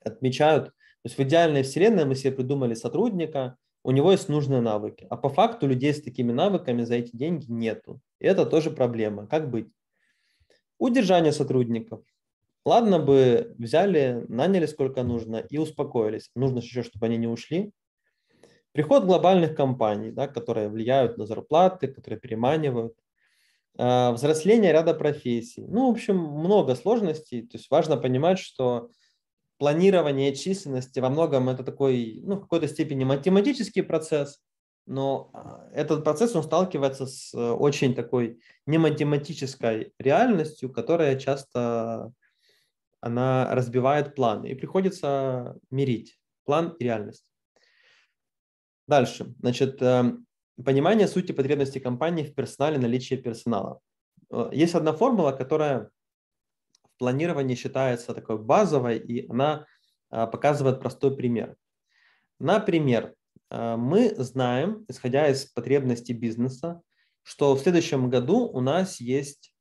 отмечают. То есть в идеальной вселенной мы себе придумали сотрудника, у него есть нужные навыки, а по факту людей с такими навыками за эти деньги нету. И это тоже проблема. Как быть? Удержание сотрудников. Ладно бы взяли, наняли сколько нужно и успокоились. Нужно еще, чтобы они не ушли. Приход глобальных компаний, да, которые влияют на зарплаты, которые переманивают. А, взросление ряда профессий. Ну, в общем, много сложностей. То есть важно понимать, что планирование численности во многом это такой, ну, в какой-то степени математический процесс, но а, этот процесс, он сталкивается с э, очень такой нематематической реальностью, которая часто она разбивает план, и приходится мирить план и реальность. Дальше, значит, эм, Понимание сути потребностей компании в персонале, наличие персонала. Э, есть одна формула, которая в планировании считается такой базовой, и она э, показывает простой пример. Например, э, мы знаем, исходя из потребностей бизнеса, что в следующем году у нас есть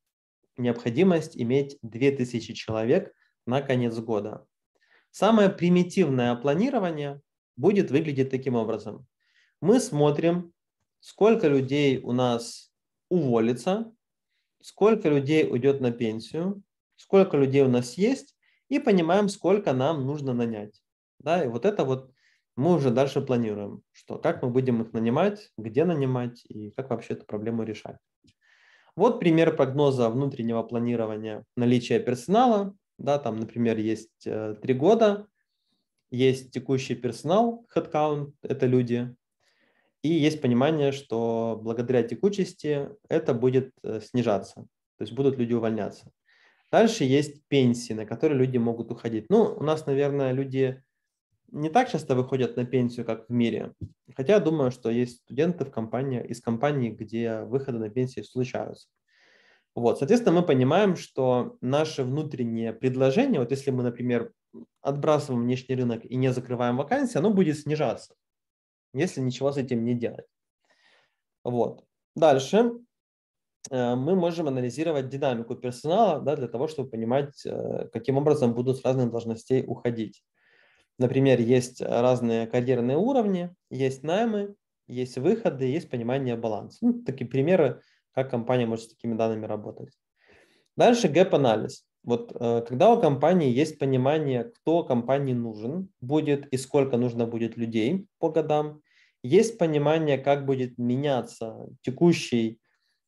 необходимость иметь 2000 человек на конец года. Самое примитивное планирование будет выглядеть таким образом. Мы смотрим, сколько людей у нас уволится, сколько людей уйдет на пенсию, сколько людей у нас есть, и понимаем, сколько нам нужно нанять. Да, и вот это вот мы уже дальше планируем, что как мы будем их нанимать, где нанимать и как вообще эту проблему решать. Вот пример прогноза внутреннего планирования наличия персонала. Да, там, например, есть э, три года, есть текущий персонал, headcount – это люди, и есть понимание, что благодаря текучести это будет э, снижаться, то есть будут люди увольняться. Дальше есть пенсии, на которые люди могут уходить. Ну, у нас, наверное, люди не так часто выходят на пенсию, как в мире. Хотя думаю, что есть студенты в компании, из компании, где выходы на пенсию случаются. Вот, соответственно, мы понимаем, что наше внутреннее предложение, вот если мы, например, отбрасываем внешний рынок и не закрываем вакансии, оно будет снижаться если ничего с этим не делать. Вот. Дальше э, мы можем анализировать динамику персонала да, для того, чтобы понимать, э, каким образом будут с разных должностей уходить. Например, есть разные карьерные уровни, есть наймы, есть выходы, есть понимание баланса. Ну, такие примеры, как компания может с такими данными работать. Дальше гэп-анализ. Вот э, когда у компании есть понимание, кто компании нужен, будет и сколько нужно будет людей по годам, есть понимание, как будет меняться текущий,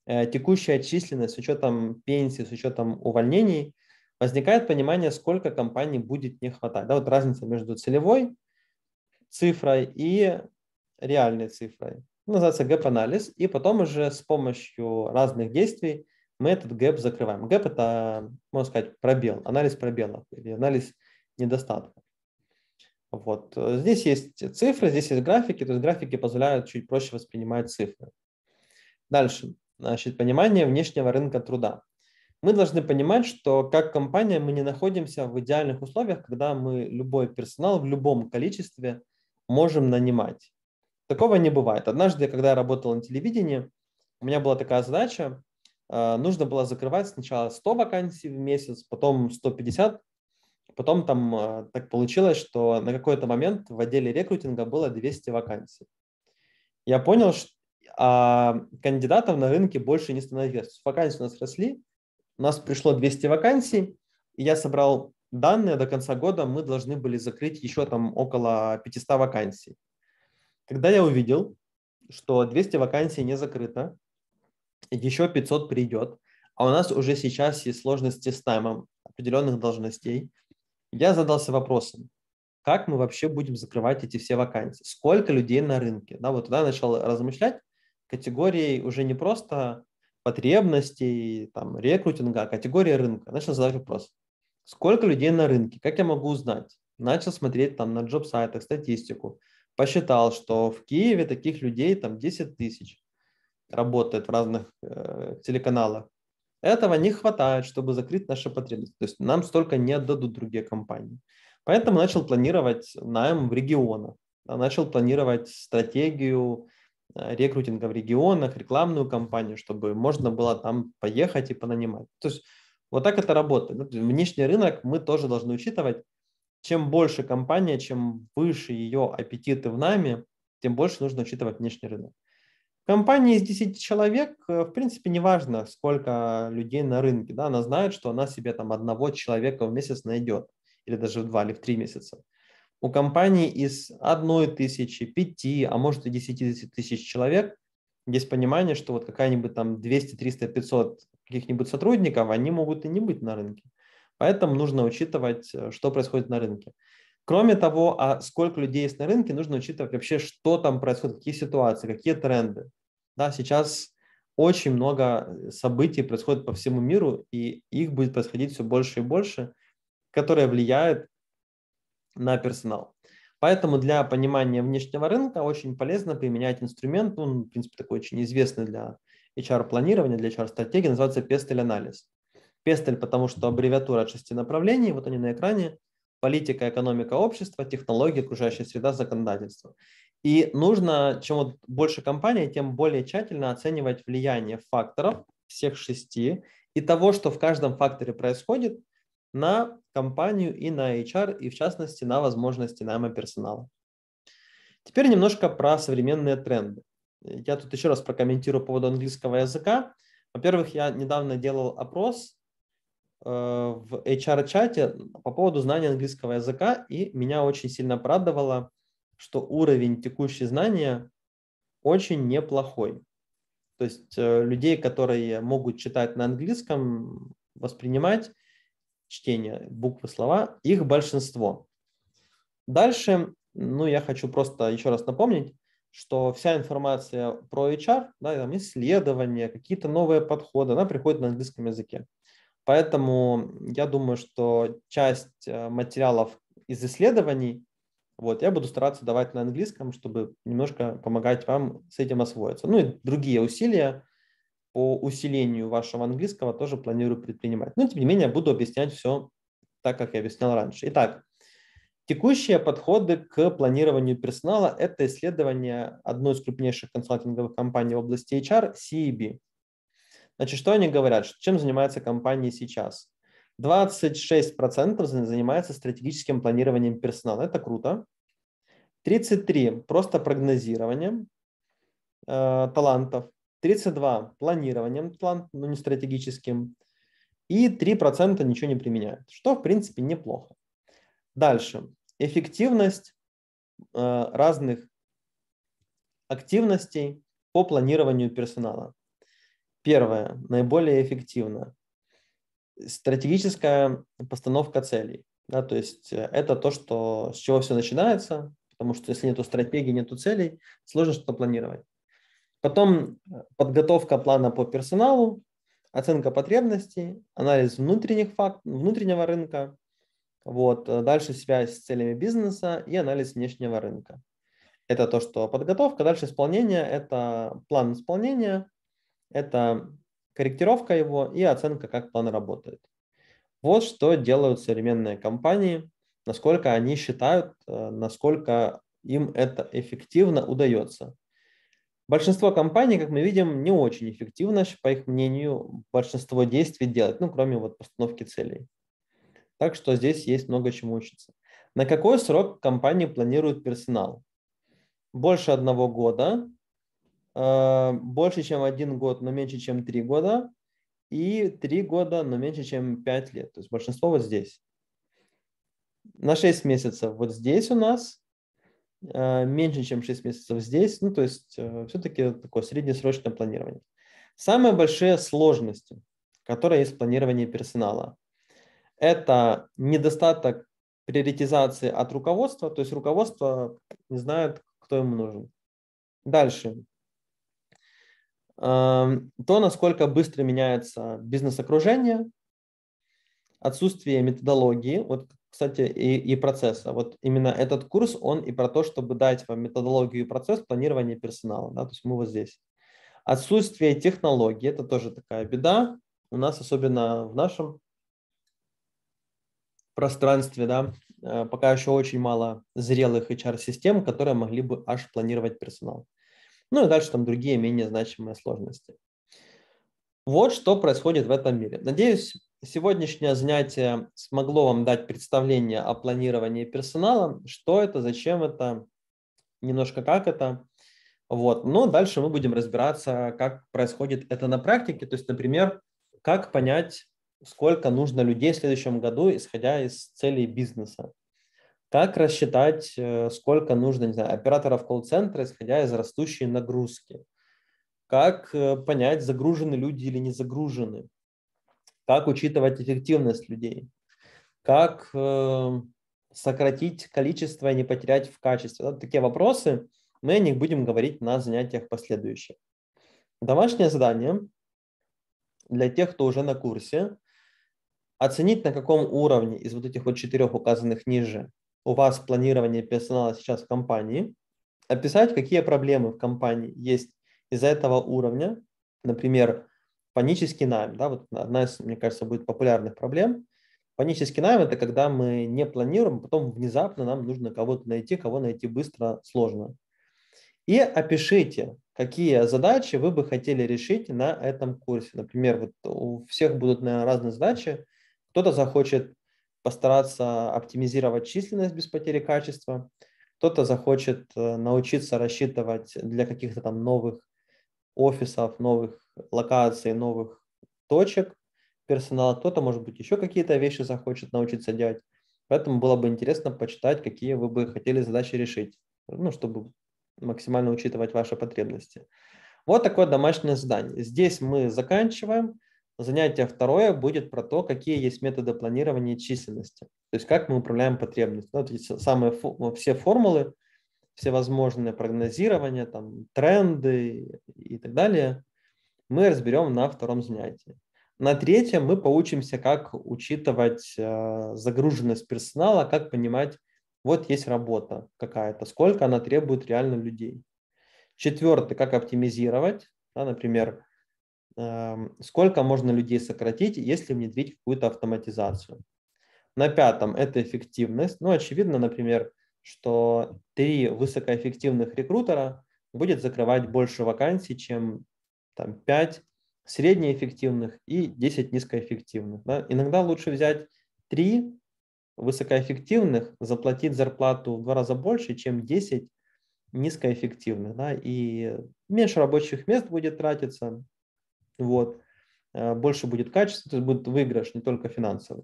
э, текущая численность с учетом пенсии, с учетом увольнений, возникает понимание, сколько компаний будет не хватать. Да, вот разница между целевой цифрой и реальной цифрой. Называется гэп-анализ. И потом уже с помощью разных действий мы этот гэп закрываем. Гэп – это, можно сказать, пробел, анализ пробелов или анализ недостатка. Вот. Э, здесь есть цифры, здесь есть графики, то есть графики позволяют чуть проще воспринимать цифры. Дальше, значит, понимание внешнего рынка труда. Мы должны понимать, что как компания мы не находимся в идеальных условиях, когда мы любой персонал в любом количестве можем нанимать. Такого не бывает. Однажды, когда я работал на телевидении, у меня была такая задача, э, нужно было закрывать сначала 100 вакансий в месяц, потом 150, Потом там а, так получилось, что на какой-то момент в отделе рекрутинга было 200 вакансий. Я понял, что а, кандидатов на рынке больше не становилось. Вакансии у нас росли, у нас пришло 200 вакансий, и я собрал данные, до конца года мы должны были закрыть еще там около 500 вакансий. Когда я увидел, что 200 вакансий не закрыто, еще 500 придет, а у нас уже сейчас есть сложности с наймом определенных должностей – я задался вопросом, как мы вообще будем закрывать эти все вакансии, сколько людей на рынке. Да, вот тогда я начал размышлять категории уже не просто потребностей, там, рекрутинга, а категории рынка. Начал задавать вопрос, сколько людей на рынке, как я могу узнать? Начал смотреть там на джоб-сайтах статистику, посчитал, что в Киеве таких людей там 10 тысяч работает в разных э, телеканалах. Этого не хватает, чтобы закрыть наши потребности. То есть нам столько не отдадут другие компании. Поэтому начал планировать найм в регионах, а начал планировать стратегию э, рекрутинга в регионах, рекламную кампанию, чтобы можно было там поехать и понанимать. То есть вот так это работает. Внешний рынок мы тоже должны учитывать. Чем больше компания, чем выше ее аппетиты в нами, тем больше нужно учитывать внешний рынок. Компании из 10 человек, э, в принципе, неважно, сколько людей на рынке, да, она знает, что она себе там одного человека в месяц найдет, или даже в два, или в три месяца. У компании из одной тысячи, пяти, а может и десяти тысяч человек есть понимание, что вот какая-нибудь там 200, 300, 500 каких-нибудь сотрудников, они могут и не быть на рынке. Поэтому нужно учитывать, э, что происходит на рынке. Кроме того, а сколько людей есть на рынке, нужно учитывать вообще, что там происходит, какие ситуации, какие тренды. Да, сейчас очень много э, событий происходит по всему миру, и их будет происходить все больше и больше, которые влияют на персонал. Поэтому для понимания внешнего рынка очень полезно применять инструмент, он, в принципе, такой очень известный для HR-планирования, для HR-стратегии, называется PESTEL анализ PESTEL, потому что аббревиатура от шести направлений, вот они на экране, политика, экономика, общество, технологии, окружающая среда, законодательство. И нужно, чем больше компания, тем более тщательно оценивать влияние факторов, всех шести, и того, что в каждом факторе происходит, на компанию и на HR, и в частности на возможности найма персонала. Теперь немножко про современные тренды. Я тут еще раз прокомментирую по поводу английского языка. Во-первых, я недавно делал опрос э, в HR-чате по поводу знания английского языка, и меня очень сильно порадовало что уровень текущего знания очень неплохой. То есть э, людей, которые могут читать на английском, воспринимать чтение, буквы, слова, их большинство. Дальше, ну, я хочу просто еще раз напомнить, что вся информация про HR, да, там исследования, какие-то новые подходы, она приходит на английском языке. Поэтому я думаю, что часть э, материалов из исследований вот, я буду стараться давать на английском, чтобы немножко помогать вам с этим освоиться. Ну и другие усилия по усилению вашего английского тоже планирую предпринимать. Но, тем не менее, буду объяснять все так, как я объяснял раньше. Итак, текущие подходы к планированию персонала – это исследование одной из крупнейших консалтинговых компаний в области HR – CEB. Значит, что они говорят, чем занимается компания сейчас? 26% занимается стратегическим планированием персонала. Это круто. 33% просто прогнозированием э, талантов. 32% планированием талантов, но не стратегическим. И 3% ничего не применяют, что в принципе неплохо. Дальше. Эффективность э, разных активностей по планированию персонала. Первое, наиболее эффективно стратегическая постановка целей. Да, то есть э, это то, что, с чего все начинается, потому что если нет стратегии, нет целей, сложно что-то планировать. Потом э, подготовка плана по персоналу, оценка потребностей, анализ внутренних факт, внутреннего рынка, вот, э, дальше связь с целями бизнеса и анализ внешнего рынка. Это то, что подготовка. Дальше исполнение – это план исполнения, это корректировка его и оценка, как план работает. Вот что делают современные компании, насколько они считают, э, насколько им это эффективно удается. Большинство компаний, как мы видим, не очень эффективно, по их мнению, большинство действий делать, ну, кроме вот постановки целей. Так что здесь есть много чему учиться. На какой срок компании планирует персонал? Больше одного года, Э, больше, чем один год, но меньше, чем три года, и три года, но меньше, чем пять лет. То есть большинство вот здесь. На 6 месяцев вот здесь у нас, э, меньше, чем 6 месяцев здесь. Ну, то есть э, все-таки такое среднесрочное планирование. Самые большие сложности, которые есть в планировании персонала, это недостаток приоритизации от руководства, то есть руководство не знает, кто ему нужен. Дальше то, насколько быстро меняется бизнес-окружение, отсутствие методологии, вот, кстати, и, и процесса. Вот именно этот курс, он и про то, чтобы дать вам методологию и процесс планирования персонала, да, то есть мы вот здесь. Отсутствие технологий, это тоже такая беда, у нас особенно в нашем пространстве, да, э, пока еще очень мало зрелых HR-систем, которые могли бы аж планировать персонал. Ну и дальше там другие менее значимые сложности. Вот что происходит в этом мире. Надеюсь, сегодняшнее занятие смогло вам дать представление о планировании персонала, что это, зачем это, немножко как это. Вот. Но ну, дальше мы будем разбираться, как происходит это на практике. То есть, например, как понять, сколько нужно людей в следующем году, исходя из целей бизнеса. Как рассчитать, э, сколько нужно не знаю, операторов колл-центра, исходя из растущей нагрузки? Как э, понять, загружены люди или не загружены? Как учитывать эффективность людей? Как э, сократить количество и не потерять в качестве? Вот такие вопросы. Мы о них будем говорить на занятиях последующих. Домашнее задание для тех, кто уже на курсе, оценить, на каком уровне из вот этих вот четырех указанных ниже у вас планирование персонала сейчас в компании, описать, какие проблемы в компании есть из-за этого уровня, например, панический найм, да, вот одна из, мне кажется, будет популярных проблем. Панический найм – это когда мы не планируем, потом внезапно нам нужно кого-то найти, кого найти быстро сложно. И опишите, какие задачи вы бы хотели решить на этом курсе. Например, вот у всех будут, наверное, разные задачи. Кто-то захочет постараться оптимизировать численность без потери качества, кто-то захочет э, научиться рассчитывать для каких-то там новых офисов, новых локаций, новых точек персонала, кто-то, может быть, еще какие-то вещи захочет научиться делать. Поэтому было бы интересно почитать, какие вы бы хотели задачи решить, ну, чтобы максимально учитывать ваши потребности. Вот такое домашнее задание. Здесь мы заканчиваем занятие второе будет про то, какие есть методы планирования численности. То есть как мы управляем потребностью. вот ну, эти самые все формулы, все возможные прогнозирования, там, тренды и так далее, мы разберем на втором занятии. На третьем мы поучимся, как учитывать э, загруженность персонала, как понимать, вот есть работа какая-то, сколько она требует реально людей. Четвертое, как оптимизировать, да, например, Эм, сколько можно людей сократить, если внедрить какую-то автоматизацию. На пятом – это эффективность. Ну, очевидно, например, что три высокоэффективных рекрутера будет закрывать больше вакансий, чем там, 5 среднеэффективных и 10 низкоэффективных. Да? Иногда лучше взять три высокоэффективных, заплатить зарплату в два раза больше, чем 10 низкоэффективных. Да? И меньше рабочих мест будет тратиться, вот, э, больше будет качество, то есть будет выигрыш, не только финансовый.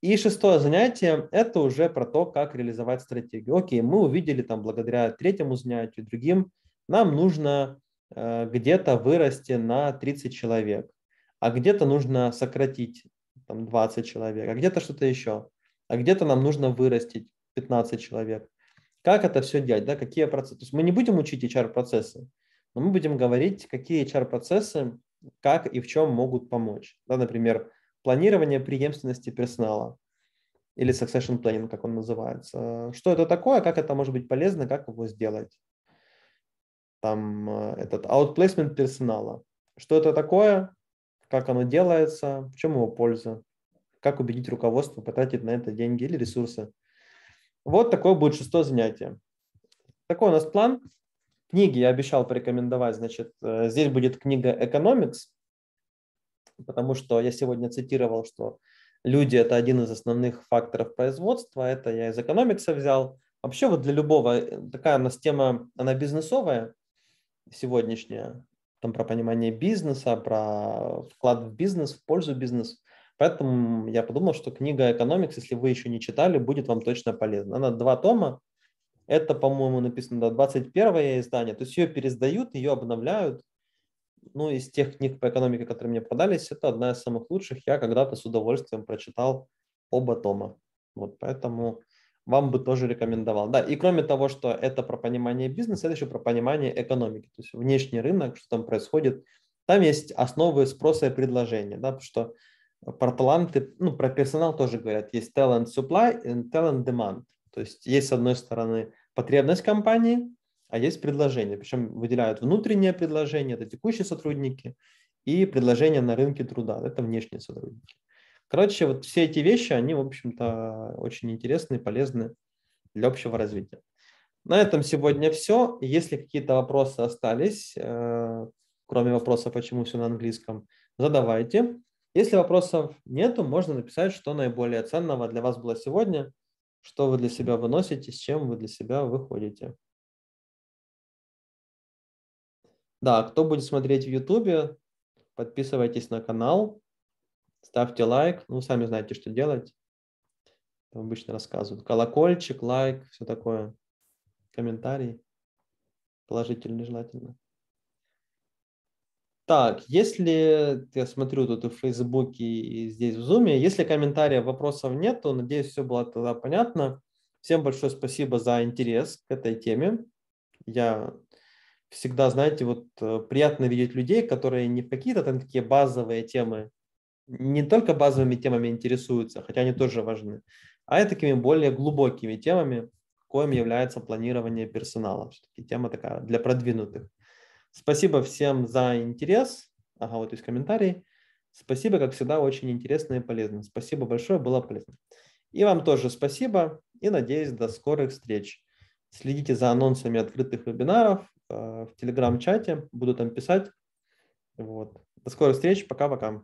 И шестое занятие – это уже про то, как реализовать стратегию. Окей, мы увидели там благодаря третьему занятию, другим, нам нужно э, где-то вырасти на 30 человек, а где-то нужно сократить там, 20 человек, а где-то что-то еще, а где-то нам нужно вырастить 15 человек. Как это все делать, да, какие процессы? То есть мы не будем учить HR-процессы, но мы будем говорить, какие HR-процессы как и в чем могут помочь. Да, например, планирование преемственности персонала или succession planning, как он называется. Что это такое, как это может быть полезно, как его сделать. Там э, этот outplacement персонала. Что это такое, как оно делается, в чем его польза, как убедить руководство потратить на это деньги или ресурсы. Вот такое будет шестое занятие. Такой у нас план. Книги я обещал порекомендовать, значит, э, здесь будет книга «Экономикс», потому что я сегодня цитировал, что люди – это один из основных факторов производства, это я из «Экономикса» взял. Вообще вот для любого, э, такая у нас тема, она бизнесовая сегодняшняя, там про понимание бизнеса, про вклад в бизнес, в пользу бизнеса. Поэтому я подумал, что книга «Экономикс», если вы еще не читали, будет вам точно полезна. Она два тома, это, по-моему, написано до 21 издание. То есть ее пересдают, ее обновляют. Ну, из тех книг по экономике, которые мне подались, это одна из самых лучших. Я когда-то с удовольствием прочитал оба тома. Вот поэтому вам бы тоже рекомендовал. Да, и кроме того, что это про понимание бизнеса, это еще про понимание экономики, то есть внешний рынок, что там происходит. Там есть основы спроса и предложения, да, потому что про таланты, ну, про персонал тоже говорят, есть talent supply и talent demand. То есть есть, с одной стороны, потребность компании, а есть предложение. Причем выделяют внутреннее предложение, это текущие сотрудники, и предложение на рынке труда, это внешние сотрудники. Короче, вот все эти вещи, они, в общем-то, очень интересны и полезны для общего развития. На этом сегодня все. Если какие-то вопросы остались, э, кроме вопроса, почему все на английском, задавайте. Если вопросов нету, можно написать, что наиболее ценного для вас было сегодня – что вы для себя выносите, с чем вы для себя выходите. Да, кто будет смотреть в Ютубе, подписывайтесь на канал, ставьте лайк. Ну, сами знаете, что делать. Там обычно рассказывают. Колокольчик, лайк, все такое. Комментарий. Положительный желательно. Так, если, я смотрю тут и в Фейсбуке, и здесь в Зуме, если комментариев, вопросов нет, то, надеюсь, все было тогда понятно. Всем большое спасибо за интерес к этой теме. Я всегда, знаете, вот э, приятно видеть людей, которые не в какие-то там такие базовые темы, не только базовыми темами интересуются, хотя они тоже важны, а и такими более глубокими темами, коим является планирование персонала. Все-таки тема такая для продвинутых. Спасибо всем за интерес. Ага, вот есть комментарий. Спасибо, как всегда, очень интересно и полезно. Спасибо большое, было полезно. И вам тоже спасибо и надеюсь до скорых встреч. Следите за анонсами открытых вебинаров э, в телеграм-чате, буду там писать. Вот. До скорых встреч, пока-пока.